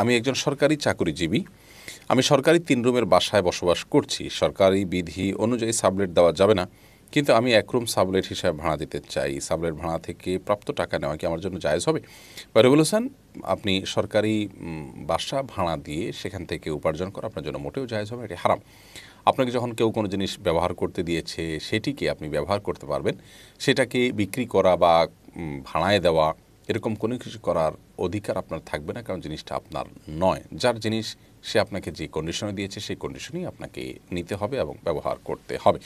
আমি একজন সরকারি চাকরিজীবী আমি সরকারি তিন রুমের বাসায় বসবাস করছি সরকারি বিধি অনুযায়ী সাবলেট দেওয়া যাবে না কিন্তু আমি এক রুম সাবলেট হিসাবে ভাড়া দিতে চাই সাবলেট ভাড়া থেকে প্রাপ্ত টাকা নেওয়া কি আমার জন্য জায়জ হবে রবিউল হোসেন আপনি সরকারি বাসা ভাড়া দিয়ে সেখান থেকে উপার্জন করা আপনার জন্য মোটেও জায়জ হবে এটি হারাম আপনাকে যখন কেউ কোনো জিনিস ব্যবহার করতে দিয়েছে সেটিকে আপনি ব্যবহার করতে পারবেন সেটাকে বিক্রি করা বা ভাড়ায় দেওয়া এরকম কোনো কিছু করার অধিকার আপনার থাকবে না কারণ জিনিসটা আপনার নয় যার জিনিস সে আপনাকে যে কন্ডিশনে দিয়েছে সেই কন্ডিশনেই আপনাকে নিতে হবে এবং ব্যবহার করতে হবে